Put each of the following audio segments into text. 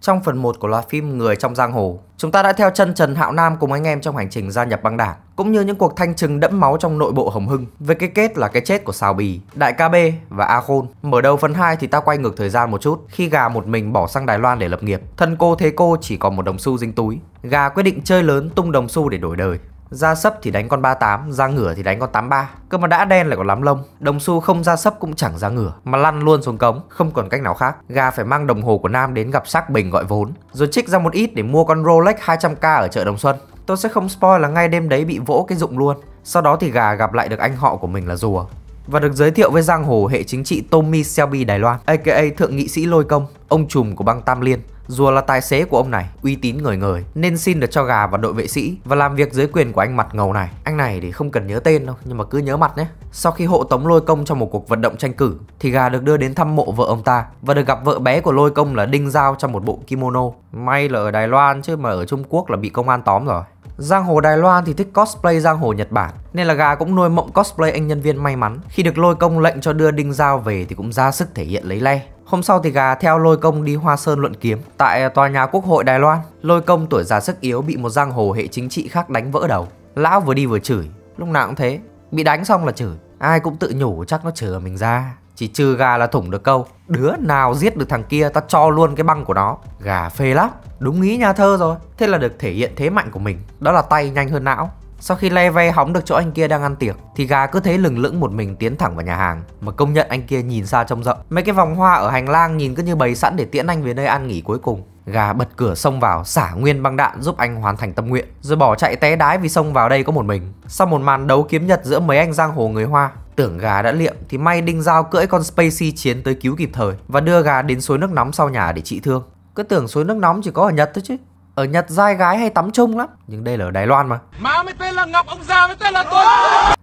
Trong phần 1 của loạt phim Người trong giang hồ, chúng ta đã theo chân Trần Hạo Nam cùng anh em trong hành trình gia nhập băng đảng, cũng như những cuộc thanh trừng đẫm máu trong nội bộ Hồng Hưng, với cái kết là cái chết của Sào Bì, Đại ca B và A Khôn. Mở đầu phần 2 thì ta quay ngược thời gian một chút, khi gà một mình bỏ sang Đài Loan để lập nghiệp, thân cô thế cô chỉ còn một đồng xu dính túi. Gà quyết định chơi lớn tung đồng xu để đổi đời. Ra sấp thì đánh con 38, ra ngửa thì đánh con 83 Cơ mà đã đen lại còn lắm lông Đồng xu không ra sấp cũng chẳng ra ngửa Mà lăn luôn xuống cống, không còn cách nào khác Gà phải mang đồng hồ của Nam đến gặp sắc bình gọi vốn Rồi trích ra một ít để mua con Rolex 200k ở chợ Đồng Xuân Tôi sẽ không spoil là ngay đêm đấy bị vỗ cái dụng luôn Sau đó thì gà gặp lại được anh họ của mình là Rùa và được giới thiệu với giang hồ hệ chính trị Tommy Shelby Đài Loan, aka Thượng nghị sĩ Lôi Công, ông trùm của băng Tam Liên. Rùa là tài xế của ông này, uy tín người người, nên xin được cho gà vào đội vệ sĩ và làm việc dưới quyền của anh mặt ngầu này. Anh này thì không cần nhớ tên đâu, nhưng mà cứ nhớ mặt nhé. Sau khi hộ tống lôi công trong một cuộc vận động tranh cử, thì gà được đưa đến thăm mộ vợ ông ta và được gặp vợ bé của lôi công là Đinh Giao trong một bộ kimono. May là ở Đài Loan chứ mà ở Trung Quốc là bị công an tóm rồi. Giang hồ Đài Loan thì thích cosplay giang hồ Nhật Bản Nên là gà cũng nuôi mộng cosplay anh nhân viên may mắn Khi được lôi công lệnh cho đưa Đinh Giao về thì cũng ra sức thể hiện lấy le Hôm sau thì gà theo lôi công đi Hoa Sơn luận kiếm tại à, tòa nhà Quốc hội Đài Loan. Lôi công tuổi già sức yếu bị một giang hồ hệ chính trị khác đánh vỡ đầu. Lão vừa đi vừa chửi, lúc nào cũng thế. Bị đánh xong là chửi, ai cũng tự nhủ chắc nó chửi mình ra. Chỉ trừ gà là thủng được câu Đứa nào giết được thằng kia ta cho luôn cái băng của nó Gà phê lắm Đúng ý nhà thơ rồi Thế là được thể hiện thế mạnh của mình Đó là tay nhanh hơn não sau khi lay vay hóng được chỗ anh kia đang ăn tiệc thì gà cứ thế lừng lững một mình tiến thẳng vào nhà hàng mà công nhận anh kia nhìn xa trông rộng. Mấy cái vòng hoa ở hành lang nhìn cứ như bày sẵn để tiễn anh về nơi ăn nghỉ cuối cùng. Gà bật cửa xông vào xả nguyên băng đạn giúp anh hoàn thành tâm nguyện Rồi bỏ chạy té đái vì xông vào đây có một mình Sau một màn đấu kiếm nhật giữa mấy anh giang hồ người Hoa Tưởng gà đã liệm thì may đinh dao cưỡi con Spacey chiến tới cứu kịp thời Và đưa gà đến suối nước nóng sau nhà để trị thương Cứ tưởng suối nước nóng chỉ có ở Nhật thôi chứ ở Nhật giai gái hay tắm chung lắm Nhưng đây là ở Đài Loan mà Má mới tên là Ngọc, ông già mới tên là Tuấn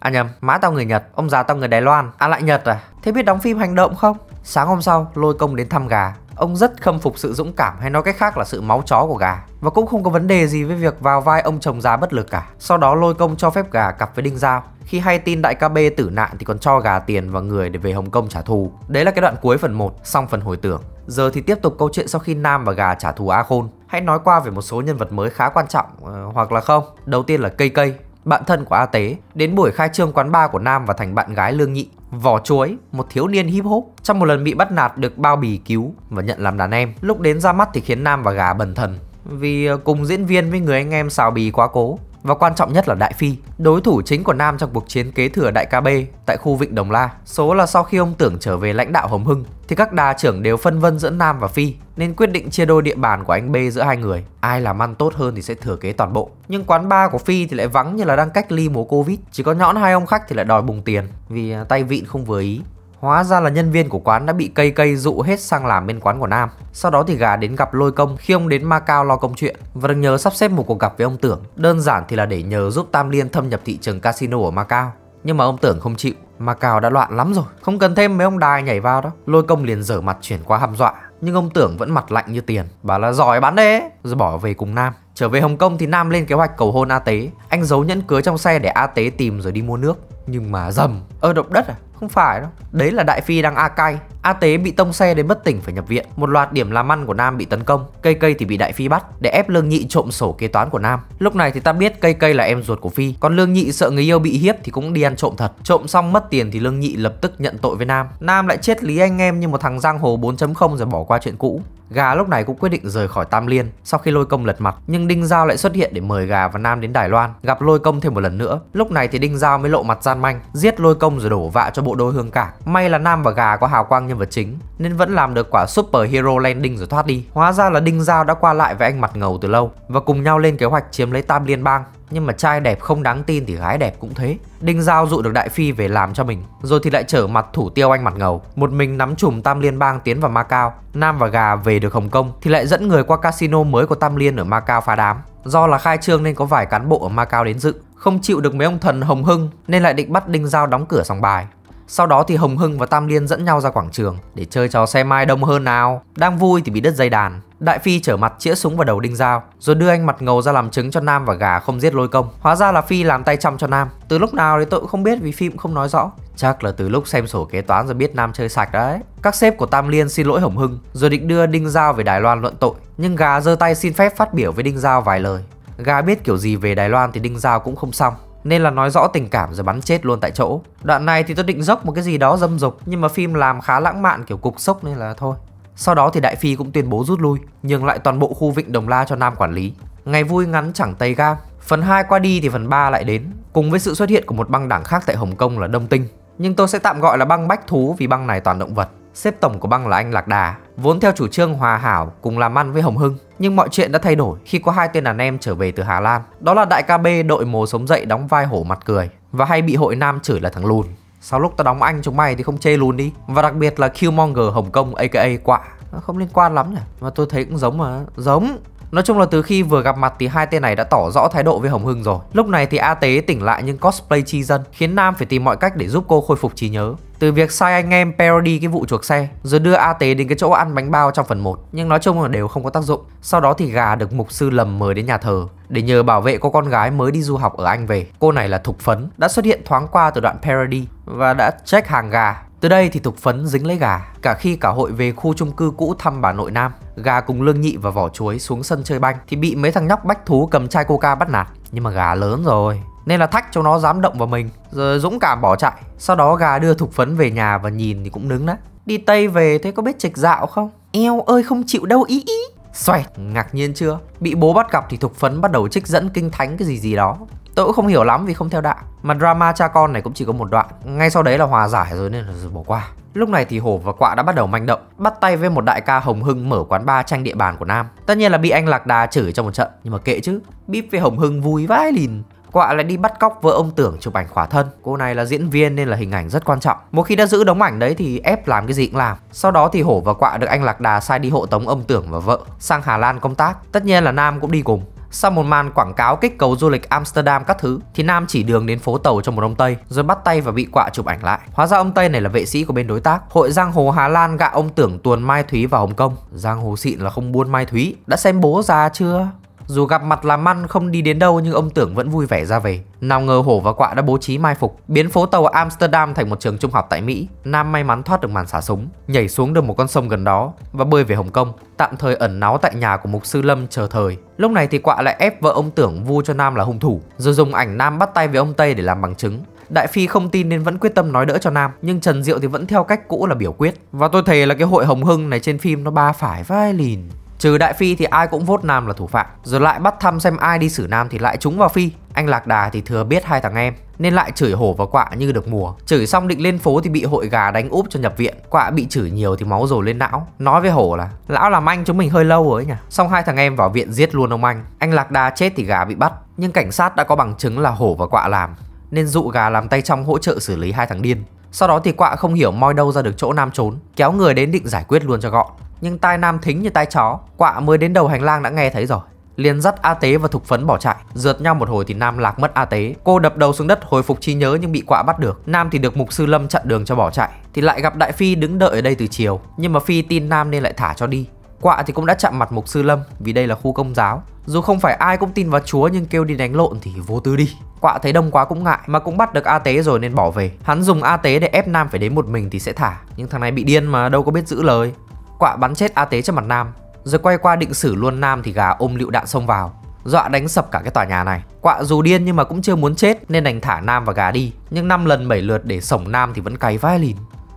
À nhầm, má tao người Nhật, ông già tao người Đài Loan À lại Nhật à, thế biết đóng phim hành động không? Sáng hôm sau, lôi công đến thăm gà Ông rất khâm phục sự dũng cảm hay nói cách khác là sự máu chó của gà Và cũng không có vấn đề gì với việc vào vai ông chồng già bất lực cả Sau đó lôi công cho phép gà cặp với Đinh Giao khi hay tin đại ca B tử nạn thì còn cho gà tiền và người để về Hồng Kông trả thù. Đấy là cái đoạn cuối phần 1, xong phần hồi tưởng. Giờ thì tiếp tục câu chuyện sau khi Nam và gà trả thù A Khôn hãy nói qua về một số nhân vật mới khá quan trọng uh, hoặc là không. Đầu tiên là Cây Cây, bạn thân của A Tế, đến buổi khai trương quán bar của Nam và thành bạn gái Lương Nhị. Vỏ chuối, một thiếu niên hip hop, trong một lần bị bắt nạt được bao bì cứu và nhận làm đàn em. Lúc đến ra mắt thì khiến Nam và Gà bần thần, vì ờ, cùng diễn viên với người anh em xào bì quá cố và quan trọng nhất là Đại Phi, đối thủ chính của Nam trong cuộc chiến kế thừa Đại Ca B tại khu vịnh Đồng La. Số là sau khi ông tưởng trở về lãnh đạo Hồng Hưng thì các đà trưởng đều phân vân giữa Nam và Phi nên quyết định chia đôi địa bàn của anh B giữa hai người. Ai làm ăn tốt hơn thì sẽ thừa kế toàn bộ. Nhưng quán bar của Phi thì lại vắng như là đang cách ly mùa Covid, chỉ có nhõn hai ông khách thì lại đòi bùng tiền vì à, tay vịn không vừa ý. Hóa ra là nhân viên của quán đã bị cây cây dụ hết sang làm bên quán của Nam. Sau đó thì gà đến gặp lôi công khi ông đến Macau lo công chuyện và được nhớ sắp xếp một cuộc gặp với ông Tưởng. Đơn giản thì là để nhờ giúp Tam Liên thâm nhập thị trường casino ở Macau. Nhưng mà ông Tưởng không chịu, Macau đã loạn lắm rồi, không cần thêm mấy ông đài nhảy vào đó. Lôi công liền dở mặt chuyển qua hăm dọa, nhưng ông Tưởng vẫn mặt lạnh như tiền, bảo là giỏi bán đấy, rồi bỏ về cùng Nam. Trở về Hồng Kông thì Nam lên kế hoạch cầu hôn A Tế Anh giấu nhẫn cưới trong xe để A Tế tìm rồi đi mua nước Nhưng mà dầm Ơ động đất à không phải đâu đấy là đại phi đang a cay A Tế bị tông xe đến bất tỉnh phải nhập viện. Một loạt điểm làm ăn của Nam bị tấn công. Cây Cây thì bị Đại Phi bắt để ép Lương Nhị trộm sổ kế toán của Nam. Lúc này thì ta biết Cây Cây là em ruột của Phi. Còn Lương Nhị sợ người yêu bị hiếp thì cũng đi ăn trộm thật. Trộm xong mất tiền thì Lương Nhị lập tức nhận tội với Nam. Nam lại chết lý anh em như một thằng giang hồ 4.0 rồi bỏ qua chuyện cũ. Gà lúc này cũng quyết định rời khỏi Tam Liên sau khi Lôi Công lật mặt, nhưng Đinh Giao lại xuất hiện để mời Gà và Nam đến Đài Loan, gặp Lôi Công thêm một lần nữa. Lúc này thì Đinh Giao mới lộ mặt gian manh, giết Lôi Công rồi đổ vạ cho bộ đôi hương cả. May là Nam và Gà có hào quang nhân vật chính nên vẫn làm được quả super hero landing rồi thoát đi. Hóa ra là Đinh Giao đã qua lại với anh mặt ngầu từ lâu và cùng nhau lên kế hoạch chiếm lấy Tam Liên bang. Nhưng mà trai đẹp không đáng tin thì gái đẹp cũng thế. Đinh Giao dụ được Đại Phi về làm cho mình, rồi thì lại trở mặt thủ tiêu anh mặt ngầu. Một mình nắm chùm Tam Liên bang tiến vào Macau, Nam và Gà về được Hồng Kông thì lại dẫn người qua casino mới của Tam Liên ở Macau phá đám. Do là khai trương nên có vài cán bộ ở Macau đến dự, không chịu được mấy ông thần Hồng Hưng nên lại định bắt Đinh Giao đóng cửa sòng bài. Sau đó thì Hồng Hưng và Tam Liên dẫn nhau ra quảng trường để chơi trò xe mai đông hơn nào. Đang vui thì bị đứt dây đàn. Đại Phi trở mặt chĩa súng vào đầu Đinh Giao rồi đưa anh mặt ngầu ra làm chứng cho Nam và gà không giết lôi công. Hóa ra là Phi làm tay chăm cho Nam. Từ lúc nào thì tôi cũng không biết vì phim không nói rõ. Chắc là từ lúc xem sổ kế toán rồi biết Nam chơi sạch đấy. Các sếp của Tam Liên xin lỗi Hồng Hưng rồi định đưa Đinh Giao về Đài Loan luận tội. Nhưng gà giơ tay xin phép phát biểu với Đinh Giao vài lời. Gà biết kiểu gì về Đài Loan thì Đinh Giao cũng không xong nên là nói rõ tình cảm rồi bắn chết luôn tại chỗ. Đoạn này thì tôi định dốc một cái gì đó dâm dục nhưng mà phim làm khá lãng mạn kiểu cục sốc nên là thôi. Sau đó thì Đại Phi cũng tuyên bố rút lui, nhường lại toàn bộ khu vịnh Đồng La cho Nam quản lý. Ngày vui ngắn chẳng tây gang, phần 2 qua đi thì phần 3 lại đến, cùng với sự xuất hiện của một băng đảng khác tại Hồng Kông là Đông Tinh. Nhưng tôi sẽ tạm gọi là băng bách thú vì băng này toàn động vật. Xếp tổng của băng là anh Lạc Đà, vốn theo chủ trương hòa hảo cùng làm ăn với Hồng Hưng. Nhưng mọi chuyện đã thay đổi khi có hai tên đàn em trở về từ Hà Lan. Đó là đại ca B đội mồ sống dậy đóng vai hổ mặt cười và hay bị hội nam chửi là thằng lùn. Sau lúc tao đóng anh chúng mày thì không chê lùn đi. Và đặc biệt là Killmonger Hồng Kông aka quạ. Không liên quan lắm nhỉ. Mà tôi thấy cũng giống mà. Giống. Nói chung là từ khi vừa gặp mặt thì hai tên này đã tỏ rõ thái độ với Hồng Hưng rồi. Lúc này thì A Tế tỉnh lại nhưng cosplay chi dân khiến Nam phải tìm mọi cách để giúp cô khôi phục trí nhớ. Từ việc sai anh em parody cái vụ chuộc xe, rồi đưa A Tế đến cái chỗ ăn bánh bao trong phần 1, nhưng nói chung là đều không có tác dụng. Sau đó thì gà được mục sư lầm mời đến nhà thờ để nhờ bảo vệ cô con gái mới đi du học ở Anh về. Cô này là Thục Phấn, đã xuất hiện thoáng qua từ đoạn parody và đã check hàng gà từ đây thì Thục Phấn dính lấy gà, cả khi cả hội về khu chung cư cũ thăm bà nội Nam, gà cùng Lương Nhị và vỏ chuối xuống sân chơi banh thì bị mấy thằng nhóc bách thú cầm chai coca bắt nạt, nhưng mà gà lớn rồi, nên là thách cho nó dám động vào mình, rồi dũng cảm bỏ chạy. Sau đó gà đưa thục phấn về nhà và nhìn thì cũng đứng đấy. Đi Tây về thế có biết trịch dạo không? Eo ơi không chịu đâu ý ý. Xoẹt, ngạc nhiên chưa? Bị bố bắt gặp thì thục phấn bắt đầu trích dẫn kinh thánh cái gì gì đó. Tôi cũng không hiểu lắm vì không theo đạo. Mà drama cha con này cũng chỉ có một đoạn. Ngay sau đấy là hòa giải rồi nên là bỏ qua. Lúc này thì Hổ và Quạ đã bắt đầu manh động, bắt tay với một đại ca Hồng Hưng mở quán bar tranh địa bàn của Nam. Tất nhiên là bị anh Lạc Đà chửi trong một trận, nhưng mà kệ chứ. Bíp với Hồng Hưng vui vãi lìn. Quạ lại đi bắt cóc vợ ông Tưởng chụp ảnh khỏa thân. Cô này là diễn viên nên là hình ảnh rất quan trọng. Một khi đã giữ đống ảnh đấy thì ép làm cái gì cũng làm. Sau đó thì Hổ và Quạ được anh Lạc Đà sai đi hộ tống ông Tưởng và vợ sang Hà Lan công tác. Tất nhiên là Nam cũng đi cùng. Sau một màn quảng cáo kích cầu du lịch Amsterdam các thứ thì Nam chỉ đường đến phố tàu cho một ông Tây rồi bắt tay và bị quạ chụp ảnh lại. Hóa ra ông Tây này là vệ sĩ của bên đối tác. Hội giang hồ Hà Lan gạ ông tưởng tuồn Mai Thúy vào Hồng Kông. Giang hồ xịn là không buôn Mai Thúy. Đã xem bố già chưa? Dù gặp mặt làm ăn không đi đến đâu nhưng ông Tưởng vẫn vui vẻ ra về. Nào ngờ Hổ và Quạ đã bố trí mai phục, biến phố tàu Amsterdam thành một trường trung học tại Mỹ. Nam may mắn thoát được màn xả súng, nhảy xuống được một con sông gần đó và bơi về Hồng Kông, tạm thời ẩn náu tại nhà của mục sư Lâm chờ thời. Lúc này thì Quạ lại ép vợ ông Tưởng vu cho Nam là hung thủ, rồi dùng ảnh Nam bắt tay với ông Tây để làm bằng chứng. Đại Phi không tin nên vẫn quyết tâm nói đỡ cho Nam Nhưng Trần Diệu thì vẫn theo cách cũ là biểu quyết Và tôi thề là cái hội hồng hưng này trên phim nó ba phải vai lìn Trừ Đại Phi thì ai cũng vốt Nam là thủ phạm Rồi lại bắt thăm xem ai đi xử Nam thì lại trúng vào Phi Anh Lạc Đà thì thừa biết hai thằng em nên lại chửi hổ và quạ như được mùa chửi xong định lên phố thì bị hội gà đánh úp cho nhập viện quạ bị chửi nhiều thì máu dồn lên não nói với hổ là lão làm anh chúng mình hơi lâu rồi nhỉ xong hai thằng em vào viện giết luôn ông anh anh lạc đà chết thì gà bị bắt nhưng cảnh sát đã có bằng chứng là hổ và quạ làm nên dụ gà làm tay trong hỗ trợ xử lý hai thằng điên sau đó thì quạ không hiểu moi đâu ra được chỗ Nam trốn, kéo người đến định giải quyết luôn cho gọn. Nhưng tai Nam thính như tai chó, quạ mới đến đầu hành lang đã nghe thấy rồi. Liền dắt A Tế và Thục Phấn bỏ chạy Rượt nhau một hồi thì Nam lạc mất A Tế Cô đập đầu xuống đất hồi phục trí nhớ nhưng bị quạ bắt được Nam thì được Mục Sư Lâm chặn đường cho bỏ chạy Thì lại gặp Đại Phi đứng đợi ở đây từ chiều Nhưng mà Phi tin Nam nên lại thả cho đi Quạ thì cũng đã chạm mặt Mục Sư Lâm vì đây là khu công giáo. Dù không phải ai cũng tin vào Chúa nhưng kêu đi đánh lộn thì vô tư đi. Quạ thấy đông quá cũng ngại mà cũng bắt được A Tế rồi nên bỏ về. Hắn dùng A Tế để ép Nam phải đến một mình thì sẽ thả. Nhưng thằng này bị điên mà đâu có biết giữ lời. Quạ bắn chết A Tế trước mặt Nam. Rồi quay qua định xử luôn Nam thì gà ôm lựu đạn xông vào dọa đánh sập cả cái tòa nhà này. Quạ dù điên nhưng mà cũng chưa muốn chết nên đành thả Nam và gà đi, nhưng năm lần bảy lượt để sổng Nam thì vẫn cày vai lìn.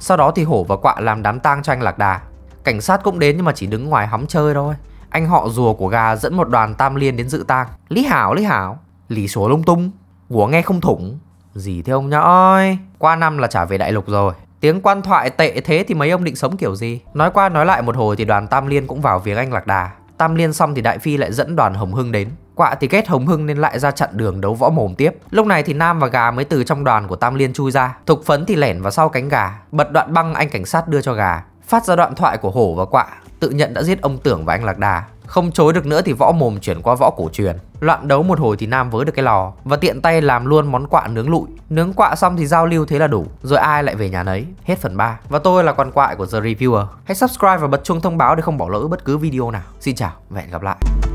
Sau đó thì hổ và quạ làm đám tang cho anh Lạc Đà, Cảnh sát cũng đến nhưng mà chỉ đứng ngoài hóng chơi thôi Anh họ rùa của gà dẫn một đoàn tam liên đến dự tang Lý Hảo, Lý Hảo Lý số lung tung Của nghe không thủng Gì thế ông nhõi Qua năm là trả về đại lục rồi Tiếng quan thoại tệ thế thì mấy ông định sống kiểu gì Nói qua nói lại một hồi thì đoàn Tam Liên cũng vào viếng anh Lạc Đà Tam Liên xong thì Đại Phi lại dẫn đoàn Hồng Hưng đến Quạ thì ghét Hồng Hưng nên lại ra chặn đường đấu võ mồm tiếp Lúc này thì Nam và Gà mới từ trong đoàn của Tam Liên chui ra Thục Phấn thì lẻn vào sau cánh gà Bật đoạn băng anh cảnh sát đưa cho gà Phát ra đoạn thoại của hổ và quạ, tự nhận đã giết ông Tưởng và anh Lạc Đà. Không chối được nữa thì võ mồm chuyển qua võ cổ truyền. Loạn đấu một hồi thì Nam vớ được cái lò và tiện tay làm luôn món quạ nướng lụi. Nướng quạ xong thì giao lưu thế là đủ, rồi ai lại về nhà nấy. Hết phần 3. Và tôi là quan quại của The Reviewer. Hãy subscribe và bật chuông thông báo để không bỏ lỡ bất cứ video nào. Xin chào và hẹn gặp lại.